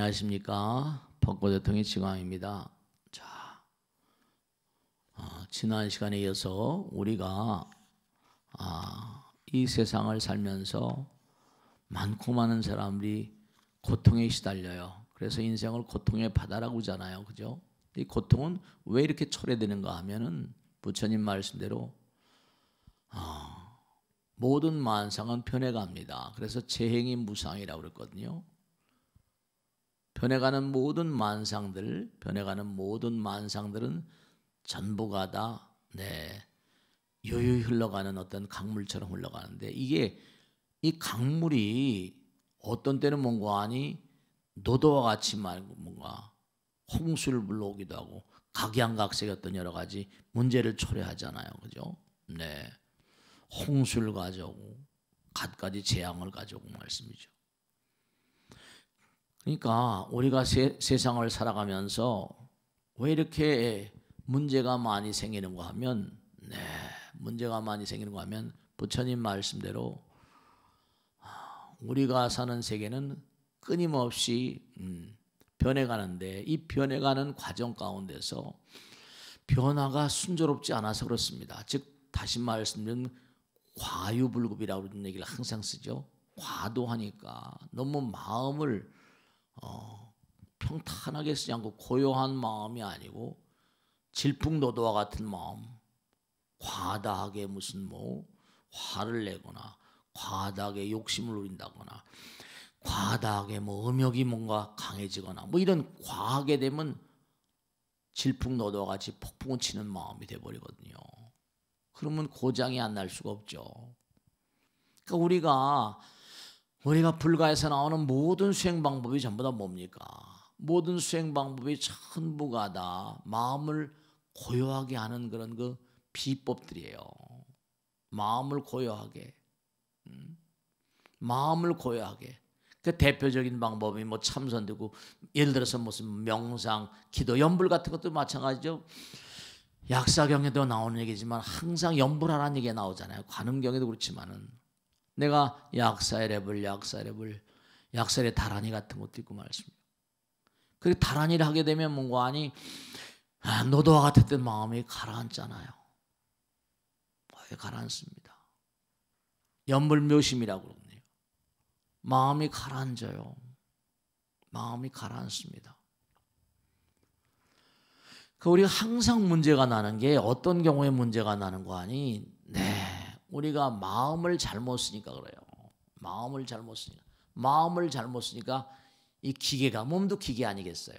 안녕하십니까 벚꽃 대통령 지광입니다. 자, 아, 지난 시간에 이어서 우리가 아, 이 세상을 살면서 많고 많은 사람들이 고통에 시달려요. 그래서 인생을 고통의 바다라고 하잖아요, 그죠? 이 고통은 왜 이렇게 초래되는가 하면은 부처님 말씀대로 아, 모든 만상은 변해갑니다. 그래서 재행이 무상이라고 그랬거든요. 변해가는 모든 만상들, 변해가는 모든 만상들은 전부가 다, 네, 유유 흘러가는 어떤 강물처럼 흘러가는데 이게 이 강물이 어떤 때는 뭔가 아니 노도와 같이 말고 뭔가 홍수를 불러오기도 하고 각양각색의 어떤 여러 가지 문제를 초래하잖아요. 그죠? 네. 홍수를 가져오고 갖가지 재앙을 가져오고 말씀이죠. 그러니까 우리가 세, 상을 살아가면서 왜 이렇게 문제가 많이 생기는가 하면 네, 문제가 많이 생기는가 하면 부처님 말씀대로 우리가 사는 세계는 끊임없이 음, 변해가는데 이 변해가는 과정 가운데서 변화가 순조롭지 않아서 그렇습니다. 즉 다시 말씀드리면 과유불급이라고 하는 얘기를 항상 쓰죠. 과도하니까 너무 마음을 어, 평탄하게 쓰지 않고 고요한 마음이 아니고 질풍노도와 같은 마음, 과다하게 무슨 뭐 화를 내거나 과다하게 욕심을 누린다거나 과다하게 뭐 음욕이 뭔가 강해지거나 뭐 이런 과하게 되면 질풍노도와 같이 폭풍을 치는 마음이 돼버리거든요. 그러면 고장이 안 날 수가 없죠. 그러니까 우리가 우리가 불가에서 나오는 모든 수행 방법이 전부 다 뭡니까? 모든 수행 방법이 전부가 다 마음을 고요하게 하는 그런 그 비법들이에요. 마음을 고요하게, 음? 마음을 고요하게. 그 대표적인 방법이 뭐 참선되고 예를 들어서 무슨 명상, 기도, 염불 같은 것도 마찬가지죠. 약사경에도 나오는 얘기지만 항상 염불하라는 얘기가 나오잖아요. 관음경에도 그렇지만은 내가 약사의 랩을, 약사의 랩을, 약사의 다란이 같은 것도 있고 말씀이요 그리고 다란이를 하게 되면 뭔가 아니, 아, 너도와 같았던 마음이 가라앉잖아요. 거의 가라앉습니다. 연불묘심이라고 그러네요. 마음이 가라앉아요. 마음이 가라앉습니다. 그 우리가 항상 문제가 나는 게 어떤 경우에 문제가 나는 거 아니? 네, 우리가 마음을 잘못 쓰니까 그래요. 마음을 잘못 쓰니까. 마음을 잘못 쓰니까 이 기계가 몸도 기계 아니겠어요.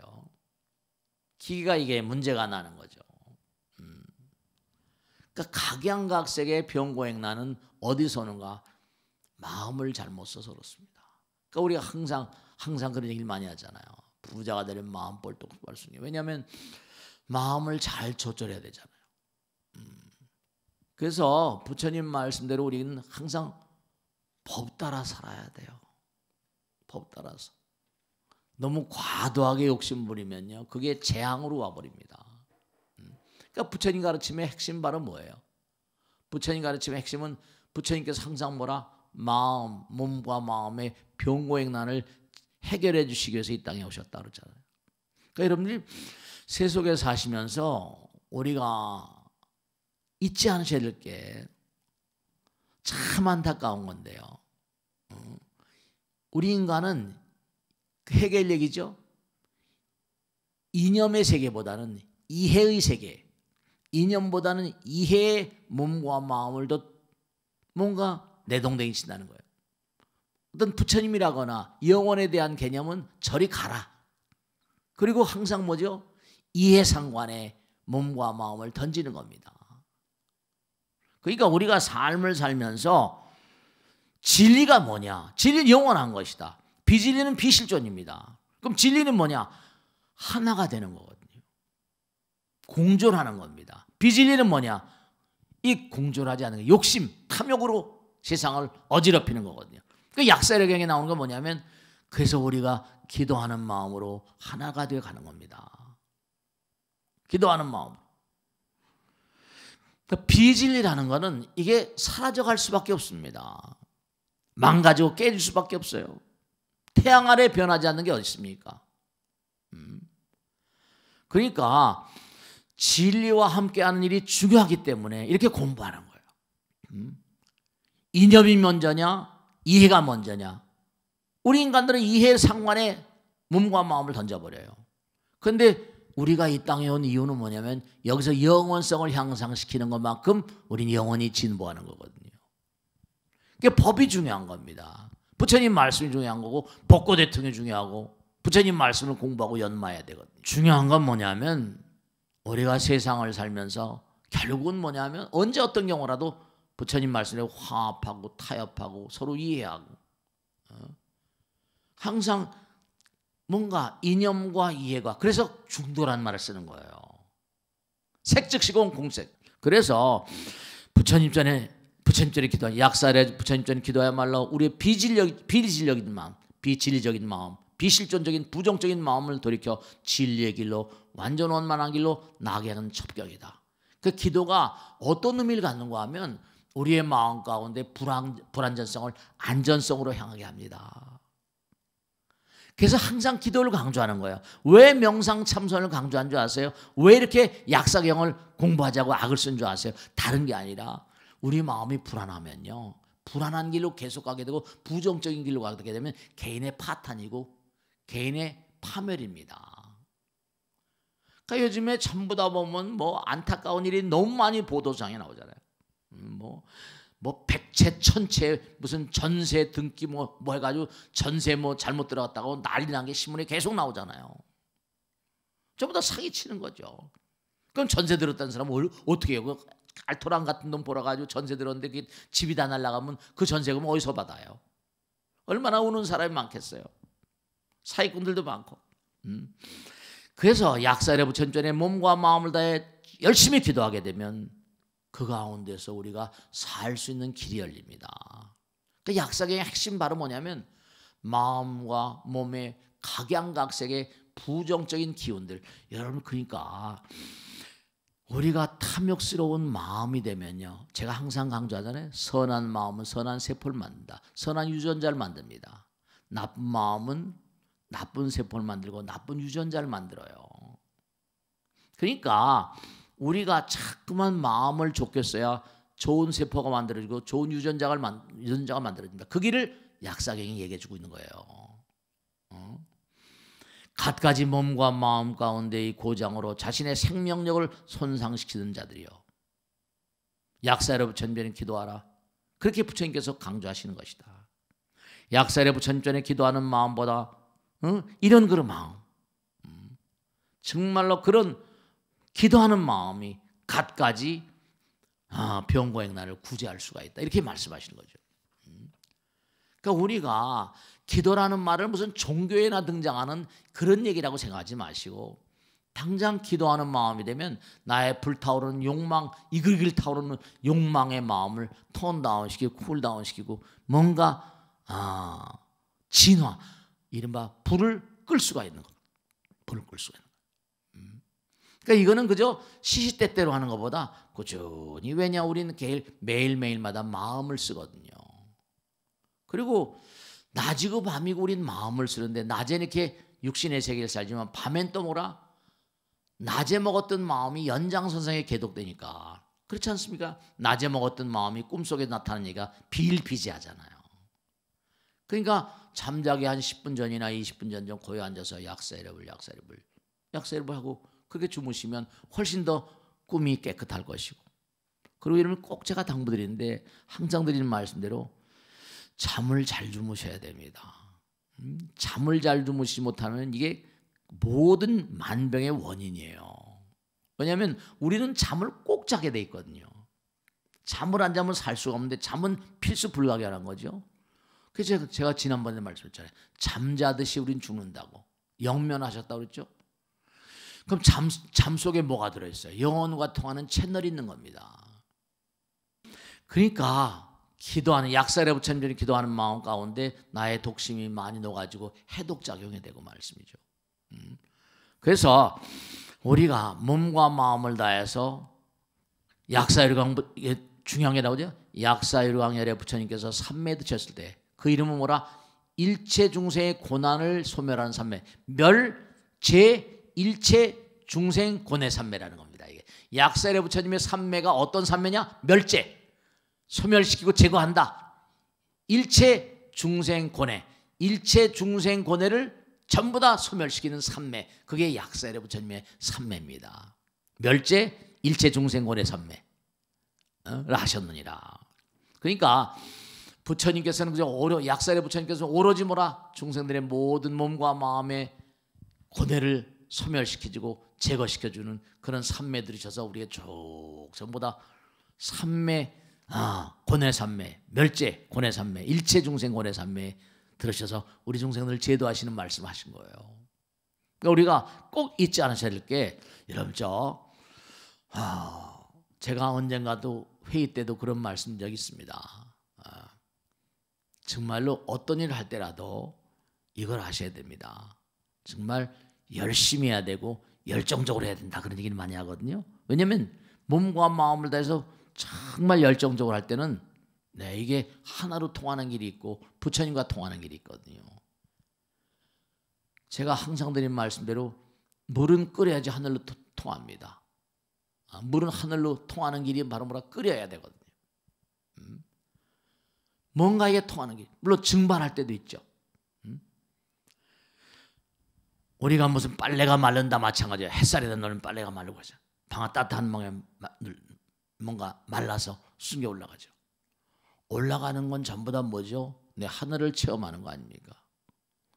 기계가 이게 문제가 나는 거죠. 음. 그러니까 각양각색의 병고행나는 어디서는가 마음을 잘못 써서 그렇습니다. 그러니까 우리가 항상 항상 그런 얘기를 많이 하잖아요. 부자가 되는 마음 뻘떡 발순이. 왜냐하면 마음을 잘 조절해야 되잖아요. 음. 그래서 부처님 말씀대로 우리는 항상 법 따라 살아야 돼요. 법 따라서. 너무 과도하게 욕심 부리면요. 그게 재앙으로 와버립니다. 음. 그러니까 부처님 가르침의 핵심 바로 뭐예요? 부처님 가르침의 핵심은 부처님께서 항상 뭐라 마음, 몸과 마음의 병고행난을 해결해 주시기 위해서 이 땅에 오셨다 고 그러잖아요. 그러니까 여러분들 세속에 사시면서 우리가 잊지 않으셔야 될 게 참 안타까운 건데요. 음. 우리 인간은 그 해결력이죠 이념의 세계보다는 이해의 세계, 이념보다는 이해의 몸과 마음을 더 뭔가 내동댕이 친다는 거예요. 어떤 부처님이라거나 영혼에 대한 개념은 저리 가라. 그리고 항상 뭐죠? 이해상관에 몸과 마음을 던지는 겁니다. 그러니까 우리가 삶을 살면서 진리가 뭐냐? 진리는 영원한 것이다. 비진리는 비실존입니다. 그럼 진리는 뭐냐? 하나가 되는 거거든요. 공존하는 겁니다. 비진리는 뭐냐? 이 공존하지 않는 욕심, 탐욕으로 세상을 어지럽히는 거거든요. 그 약사력경에 나오는 건 뭐냐면 그래서 우리가 기도하는 마음으로 하나가 되어 가는 겁니다. 기도하는 마음. 비진리라는 그러니까 것은 이게 사라져갈 수밖에 없습니다. 망가지고 깨질 수밖에 없어요. 태양 아래 변하지 않는 게 어디 있습니까? 음. 그러니까 진리와 함께하는 일이 중요하기 때문에 이렇게 공부하는 거예요. 음. 이념이 먼저냐, 이해가 먼저냐. 우리 인간들은 이해 상관에 몸과 마음을 던져버려요. 그런데 우리가 이 땅에 온 이유는 뭐냐면 여기서 영원성을 향상시키는 것만큼 우리는 영원히 진보하는 거거든요. 그게 법이 중요한 겁니다. 부처님 말씀이 중요한 거고 복고 대통령이 중요하고 부처님 말씀을 공부하고 연마해야 되거든요. 중요한 건 뭐냐면 우리가 세상을 살면서 결국은 뭐냐면 언제 어떤 경우라도 부처님 말씀에 화합하고 타협하고 서로 이해하고 어? 항상 뭔가 이념과 이해가 그래서 중도란 말을 쓰는 거예요. 색즉시공 공색. 그래서 부처님 전에 부처님 전에 기도한 약살에 부처님 전에 기도야말로 우리의 비진력 비진력인 마음, 비진적인 마음, 비실존적인 부정적인 마음을 돌이켜 진리의 길로 완전 원만한 길로 나게 하는 첩격이다. 그 기도가 어떤 의미를 갖는가 하면 우리의 마음 가운데 불안, 불안전성을 안전성으로 향하게 합니다. 그래서 항상 기도를 강조하는 거예요. 왜 명상 참선을 강조한 줄 아세요? 왜 이렇게 약사경을 공부하자고 악을 쓴 줄 아세요? 다른 게 아니라 우리 마음이 불안하면요. 불안한 길로 계속 가게 되고 부정적인 길로 가게 되면 개인의 파탄이고 개인의 파멸입니다. 그러니까 요즘에 전부 다 보면 뭐 안타까운 일이 너무 많이 보도장에 나오잖아요. 음, 뭐뭐 백채 천채 무슨 전세 등기 뭐뭐 뭐 해가지고 전세 뭐 잘못 들어갔다고 난리 난 게 신문에 계속 나오잖아요. 저보다 사기 치는 거죠. 그럼 전세 들었다는 사람은 어떻게 해요? 그 알토란 같은 돈벌어가지고 전세 들었는데 그 집이 다 날라가면 그 전세금 어디서 받아요? 얼마나 우는 사람이 많겠어요. 사기꾼들도 많고. 음. 그래서 약사의 부천전에 몸과 마음을 다해 열심히 기도하게 되면 그 가운데서 우리가 살 수 있는 길이 열립니다. 그 약삭의 핵심 바로 뭐냐면 마음과 몸의 각양각색의 부정적인 기운들. 여러분 그러니까 우리가 탐욕스러운 마음이 되면요. 제가 항상 강조하잖아요. 선한 마음은 선한 세포를 만든다. 선한 유전자를 만듭니다. 나쁜 마음은 나쁜 세포를 만들고 나쁜 유전자를 만들어요. 그러니까 우리가 자꾸만 마음을 좁게 어야 좋은 세포가 만들어지고 좋은 유전자가, 만, 유전자가 만들어진다. 그 길을 약사경이 얘기해주고 있는 거예요. 어? 갖가지 몸과 마음 가운데 의 고장으로 자신의 생명력을 손상시키는 자들이요. 약사의 부처님전에 기도하라. 그렇게 부처님께서 강조하시는 것이다. 약사의 부처님전에 기도하는 마음보다 어? 이런 그런 마 음. 정말로 그런 기도하는 마음이 갖가지 아, 병과 행난를 구제할 수가 있다. 이렇게 말씀하시는 거죠. 음. 그러니까 우리가 기도라는 말을 무슨 종교에나 등장하는 그런 얘기라고 생각하지 마시고 당장 기도하는 마음이 되면 나의 불타오르는 욕망, 이글이 타오르는 욕망의 마음을 톤다운 시키고 쿨다운 시키고 뭔가 아, 진화, 이른바 불을 끌 수가 있는 겁 불을 끌 수가 있는 겁 그러니까 이거는 그저 시시때때로 하는 것보다 꾸준히 왜냐 우리는 매일 매일마다 마음을 쓰거든요. 그리고 낮이고 밤이고 우린 마음을 쓰는데 낮에는 이렇게 육신의 세계를 살지만 밤엔 또 뭐라 낮에 먹었던 마음이 연장선상에 계속되니까 그렇지 않습니까? 낮에 먹었던 마음이 꿈속에 나타나니까 비일비재하잖아요. 그러니까 잠자기 한 10분 전이나 20분 전좀 고요 앉아서 약세레블 약세레블 약세레블 하고 그렇게 주무시면 훨씬 더 꿈이 깨끗할 것이고. 그리고 이러면꼭 제가 당부드리는데 항상 드리는 말씀대로 잠을 잘 주무셔야 됩니다. 음, 잠을 잘 주무시지 못하면 이게 모든 만병의 원인이에요. 왜냐하면 우리는 잠을 꼭 자게 돼 있거든요. 잠을 안 자면 살 수가 없는데 잠은 필수 불가결한 거죠. 그래서 제가 지난번에 말씀했잖아요. 잠자듯이 우린 죽는다고. 영면하셨다고 그랬죠. 그럼 잠, 잠 속에 뭐가 들어있어요? 영혼과 통하는 채널이 있는 겁니다. 그러니까 기도하는 약사의 부처님들이 기도하는 마음 가운데 나의 독심이 많이 녹아지고 해독 작용이 되고 말씀이죠. 음. 그래서 우리가 몸과 마음을 다해서 약사유광 중요한 게 나오죠. 약사유광열의 부처님께서 삼매 드셨을 때 그 이름은 뭐라 일체 중생의 고난을 소멸하는 삼매 멸제 일체 중생 고뇌 삼매라는 겁니다. 이게 약사래 부처님의 삼매가 어떤 삼매냐? 멸제, 소멸시키고 제거한다. 일체 중생 고뇌, 일체 중생 고뇌를 전부 다 소멸시키는 삼매. 그게 약사래 부처님의 삼매입니다. 멸제, 일체 중생 고뇌 삼매를 어? 하셨느니라. 그러니까 부처님께서는 그저 오로 약사의 부처님께서 오로지 뭐라 중생들의 모든 몸과 마음의 고뇌를 소멸시켜주고 제거시켜주는 그런 삼매들이셔서 우리의 쭉 전부 다 삼매, 아, 고뇌삼매, 멸제, 고뇌삼매, 일체 중생 고뇌삼매 들으셔서 우리 중생들을 제도하시는 말씀하신 거예요. 그러니까 우리가 꼭 잊지 않으셔야 될 게 여러분 저 아, 제가 언젠가도 회의 때도 그런 말씀 적 있습니다. 아, 정말로 어떤 일을 할 때라도 이걸 하셔야 됩니다. 정말 열심히 해야 되고 열정적으로 해야 된다 그런 얘기를 많이 하거든요. 왜냐하면 몸과 마음을 다해서 정말 열정적으로 할 때는 네, 이게 하나로 통하는 길이 있고 부처님과 통하는 길이 있거든요. 제가 항상 드린 말씀대로 물은 끓여야지 하늘로 통합니다. 아, 물은 하늘로 통하는 길이 바로 뭐라 끓여야 되거든요. 음? 뭔가에 통하는 길. 물론 증발할 때도 있죠. 우리가 무슨 빨래가 마른다 마찬가지야. 햇살이 넣는 빨래가 마르고 하죠. 방아 따뜻한 방에 뭔가 말라서 숨겨 올라가죠. 올라가는 건 전부 다 뭐죠? 내 하늘을 체험하는 거 아닙니까?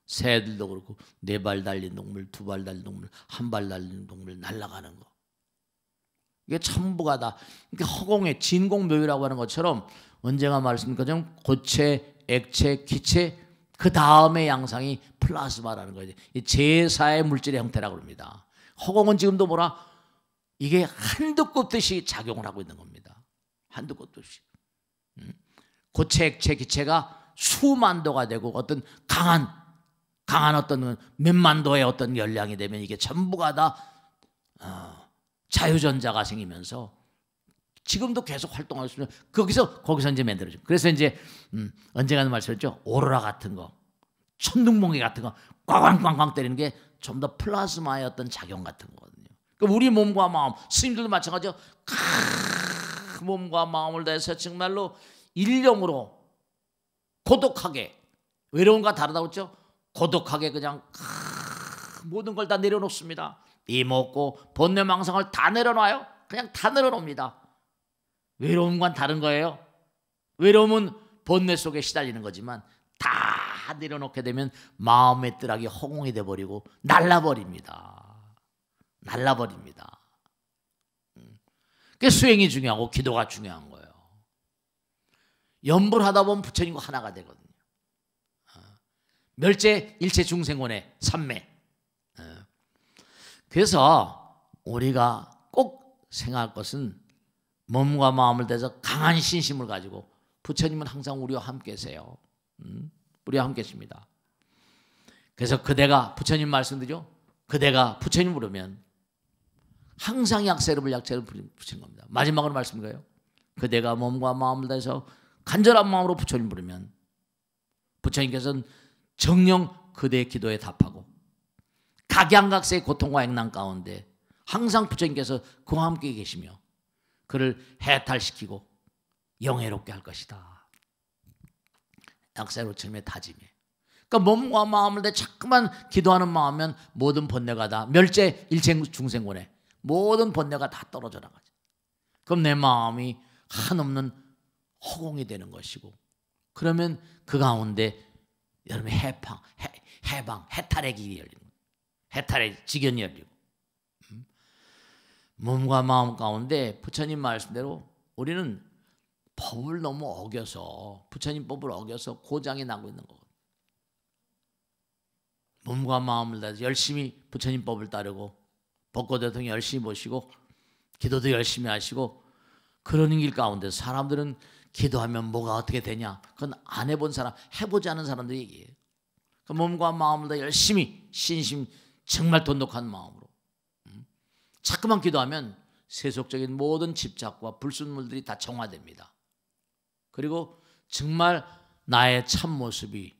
새들도 그렇고 네 발 달린 동물, 두 발 달린 동물, 한 발 달린 동물 날아가는 거. 이게 전부가 다그러 허공에 진공묘유라고 하는 것처럼 언제가 말씀드렸죠? 고체, 액체, 기체 그 다음의 양상이 플라스마라는 거예요. 제사의 물질의 형태라고 합니다. 허공은 지금도 뭐라 이게 한두 꼽듯이 작용을 하고 있는 겁니다. 한두 꼽듯이. 음? 고체, 액체, 기체가 수만 도가 되고 어떤 강한 강한 어떤 몇만 도의 어떤 열량이 되면 이게 전부가 다 어, 자유전자가 생기면서 지금도 계속 활동할 수 있는 거기서 거기서 이제 만들어져. 그래서 이제 음, 언젠가는 말씀했죠. 오로라 같은 거, 천둥번개 같은 거, 꽝꽝꽝꽝 때리는 게 좀 더 플라즈마의 어떤 작용 같은 거거든요. 그러니까 우리 몸과 마음, 스님들도 마찬가지죠. 몸과 마음을 다해서 정말로 일념으로 고독하게 외로움과 다르다고 했죠. 고독하게 그냥 모든 걸 다 내려놓습니다. 이먹고 번뇌 망상을 다 내려놔요. 그냥 다 내려놓습니다. 외로움과는 다른 거예요. 외로움은 번뇌 속에 시달리는 거지만 다 내려놓게 되면 마음의 뜨락이 허공이 돼버리고 날라버립니다. 날라버립니다. 그 수행이 중요하고 기도가 중요한 거예요. 연불하다 보면 부처님과 하나가 되거든요. 어. 멸제 일체 중생원의 삼매. 어. 그래서 우리가 꼭 생각할 것은 몸과 마음을 대서 강한 신심을 가지고 부처님은 항상 우리와 함께세요. 음? 우리와 함께십니다. 그래서 그대가 부처님 말씀드죠. 그대가 부처님 부르면 항상 약세를 약세를 붙인 겁니다. 마지막으로 말씀드려요. 그대가 몸과 마음을 다서 간절한 마음으로 부처님 부르면 부처님께서는 정령 그대의 기도에 답하고 각양각색의 고통과 액난 가운데 항상 부처님께서 그와 함께 계시며 그를 해탈시키고 영예롭게 할 것이다. 약세로 칠매 다짐이. 그러니까 몸과 마음을 내 자꾸만 기도하는 마음면 모든 번뇌가 다 멸제 일생 중생권에 모든 번뇌가 다 떨어져 나가지. 그럼 내 마음이 한없는 허공이 되는 것이고 그러면 그 가운데 여러분 해방, 해, 해방, 해탈의 길이 열리는 거예요. 해탈의 직연이 열리고 몸과 마음 가운데 부처님 말씀대로 우리는 법을 너무 어겨서 부처님 법을 어겨서 고장이 나고 있는 거거든요. 몸과 마음을 다 열심히 부처님 법을 따르고 법고 대통령 열심히 보시고 기도도 열심히 하시고 그러는 길 가운데 사람들은 기도하면 뭐가 어떻게 되냐? 그건 안 해본 사람, 해보지 않은 사람들 얘기예요. 그 몸과 마음을 다 열심히 신심 정말 돈독한 마음으로 자꾸만 기도하면 세속적인 모든 집착과 불순물들이 다 정화됩니다. 그리고 정말 나의 참모습이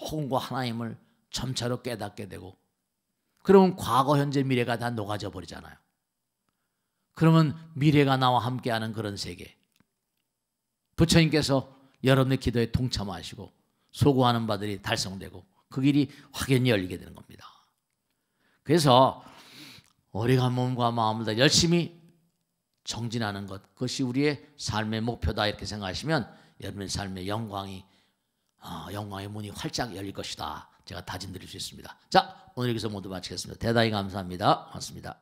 혹과 하나님을 점차로 깨닫게 되고 그러면 과거, 현재, 미래가 다 녹아져 버리잖아요. 그러면 미래가 나와 함께하는 그런 세계. 부처님께서 여러분의 기도에 동참하시고 소구하는 바들이 달성되고 그 길이 확연히 열리게 되는 겁니다. 그래서 어리간 몸과 마음을 다 열심히 정진하는 것 그것이 우리의 삶의 목표다 이렇게 생각하시면 여러분의 삶의 영광이 어, 영광의 문이 활짝 열릴 것이다 제가 다짐드릴 수 있습니다 자 오늘 여기서 모두 마치겠습니다 대단히 감사합니다 고맙습니다